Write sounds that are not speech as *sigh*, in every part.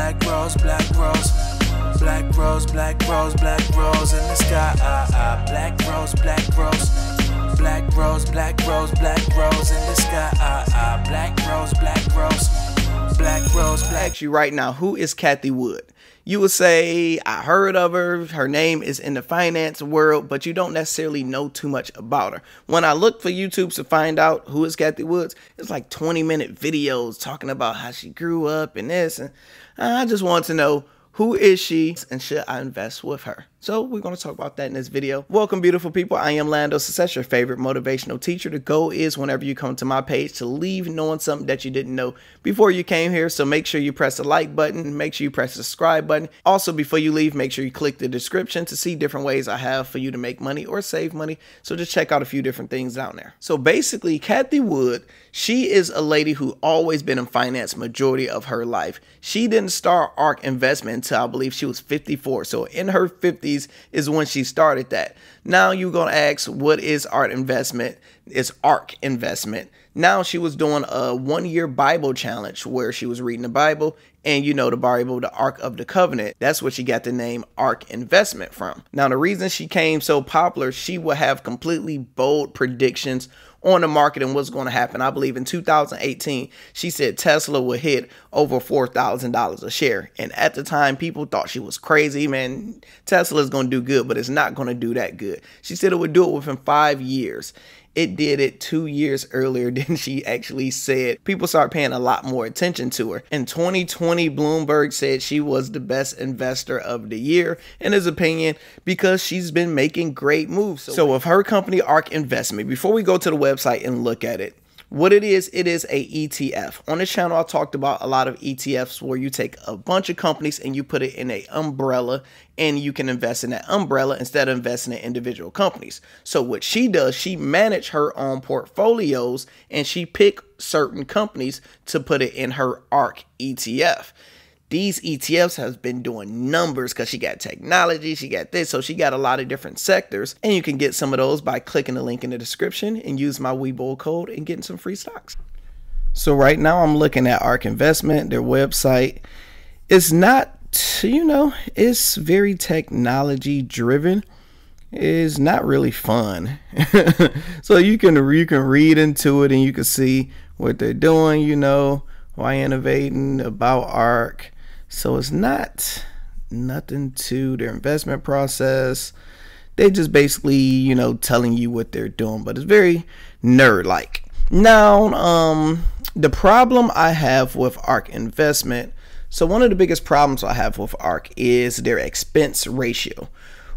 black rose, black rose. Black rose, black rose, black rose in the sky. Ah, ah, black rose, black rose. Black rose, black rose, black rose in the sky. Ah, black rose, black rose. Black rose, black. Actually, right now, who is Kathy Wood? you would say, I heard of her. Her name is in the finance world, but you don't necessarily know too much about her. When I look for YouTube to find out who is Kathy Woods, it's like 20 minute videos talking about how she grew up and this. And I just want to know who is she and should I invest with her? So we're going to talk about that in this video. Welcome, beautiful people. I am Lando Success, your favorite motivational teacher. The goal is whenever you come to my page to leave knowing something that you didn't know before you came here. So make sure you press the like button. Make sure you press the subscribe button. Also, before you leave, make sure you click the description to see different ways I have for you to make money or save money. So just check out a few different things down there. So basically, Kathy Wood, she is a lady who always been in finance majority of her life. She didn't start ARC Investment until I believe she was 54. So in her 50s, is when she started that. Now you're going to ask, what is art investment? It's ARC investment. Now she was doing a one year Bible challenge where she was reading the Bible and you know the Bible, the Ark of the Covenant. That's what she got the name Ark Investment from. Now, the reason she came so popular, she would have completely bold predictions on the market and what's going to happen. I believe in 2018, she said Tesla would hit over $4,000 a share. And at the time, people thought she was crazy. Man, Tesla is going to do good, but it's not going to do that good. She said it would do it within five years it did it two years earlier *laughs* than she actually said. People start paying a lot more attention to her. In 2020, Bloomberg said she was the best investor of the year, in his opinion, because she's been making great moves. So, so her company, ARC Investment, before we go to the website and look at it, what it is, it is a ETF. On this channel, I talked about a lot of ETFs where you take a bunch of companies and you put it in a umbrella and you can invest in that umbrella instead of investing in individual companies. So what she does, she manage her own portfolios and she pick certain companies to put it in her ARC ETF these ETFs has been doing numbers because she got technology, she got this, so she got a lot of different sectors. And you can get some of those by clicking the link in the description and use my Webull code and getting some free stocks. So right now I'm looking at ARK Investment, their website. It's not, you know, it's very technology driven. It's not really fun. *laughs* so you can you can read into it and you can see what they're doing, you know, why innovating about ARK so it's not nothing to their investment process. They just basically, you know, telling you what they're doing, but it's very nerd like. Now, um, the problem I have with ARC investment, so one of the biggest problems I have with ARC is their expense ratio.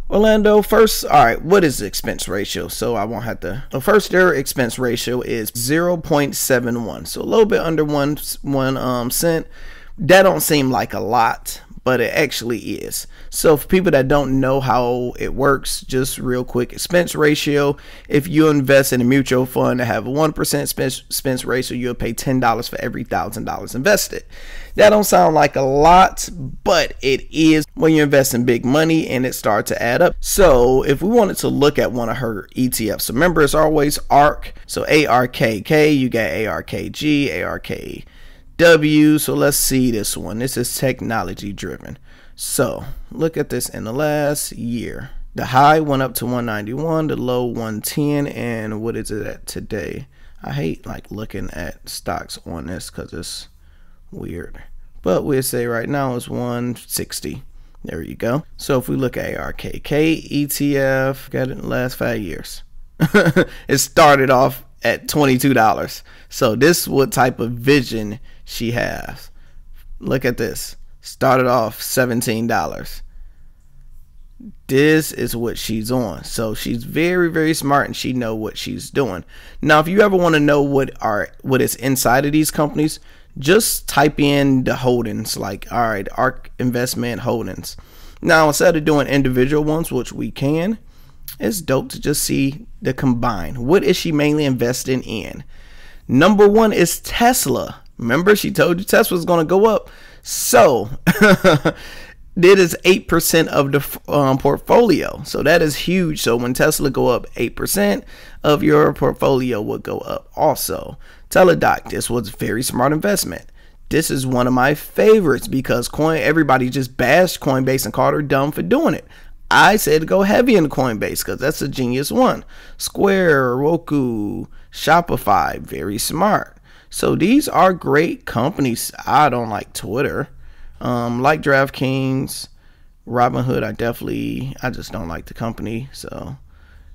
Orlando, first, all right, what is the expense ratio? So I won't have to. Well, first, their expense ratio is 0.71, so a little bit under one one um, cent that don't seem like a lot, but it actually is. So for people that don't know how it works, just real quick, expense ratio. If you invest in a mutual fund that have a 1% expense ratio, you'll pay $10 for every $1,000 invested. That don't sound like a lot, but it is when you invest in big money and it starts to add up. So if we wanted to look at one of her ETFs, remember it's always ARK. So ARKK, you got ARKG, ARK W. So let's see this one. This is technology driven. So look at this in the last year. The high went up to 191, the low 110, and what is it at today? I hate like looking at stocks on this because it's weird. But we'll say right now it's 160. There you go. So if we look at ARKK ETF, got it in the last five years. *laughs* it started off at $22. So this what type of vision she has. Look at this. Started off $17. This is what she's on. So she's very very smart and she know what she's doing. Now if you ever want to know what are what is inside of these companies, just type in the holdings like all right, ARC investment holdings. Now instead of doing individual ones, which we can, it's dope to just see the combine. What is she mainly investing in? Number one is Tesla. Remember, she told you Tesla's going to go up. So *laughs* that is 8% of the um, portfolio. So that is huge. So when Tesla go up, 8% of your portfolio would go up also. Teledoc, this was a very smart investment. This is one of my favorites because coin everybody just bashed Coinbase and called her dumb for doing it. I said go heavy in Coinbase because that's a genius one. Square, Roku, Shopify, very smart. So these are great companies. I don't like Twitter, um, like DraftKings, Robinhood. I definitely, I just don't like the company, so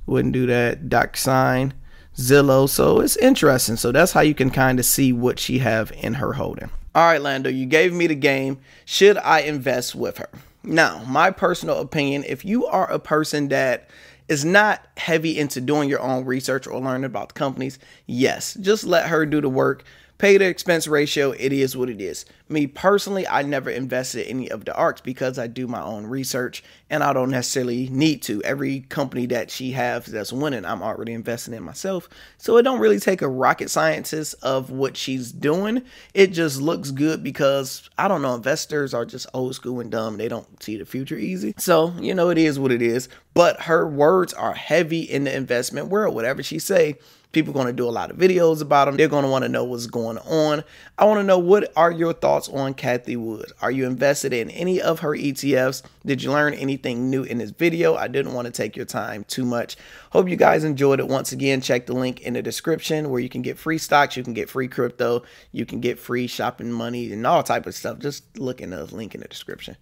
wouldn't do that. DocSign, Zillow. So it's interesting. So that's how you can kind of see what she have in her holding. All right, Lando, you gave me the game. Should I invest with her? Now, my personal opinion if you are a person that is not heavy into doing your own research or learning about the companies, yes, just let her do the work. Pay the expense ratio, it is what it is. Me personally, I never invested in any of the arcs because I do my own research and I don't necessarily need to. Every company that she has that's winning, I'm already investing in myself. So it don't really take a rocket scientist of what she's doing. It just looks good because I don't know, investors are just old school and dumb. They don't see the future easy. So, you know, it is what it is. But her words are heavy heavy in the investment world. Whatever she say, people going to do a lot of videos about them. They're going to want to know what's going on. I want to know what are your thoughts on Kathy Wood? Are you invested in any of her ETFs? Did you learn anything new in this video? I didn't want to take your time too much. Hope you guys enjoyed it. Once again, check the link in the description where you can get free stocks, you can get free crypto, you can get free shopping money and all type of stuff. Just look in the link in the description.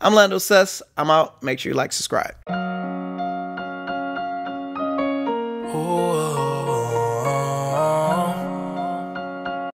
I'm Lando Suss. I'm out. Make sure you like, subscribe.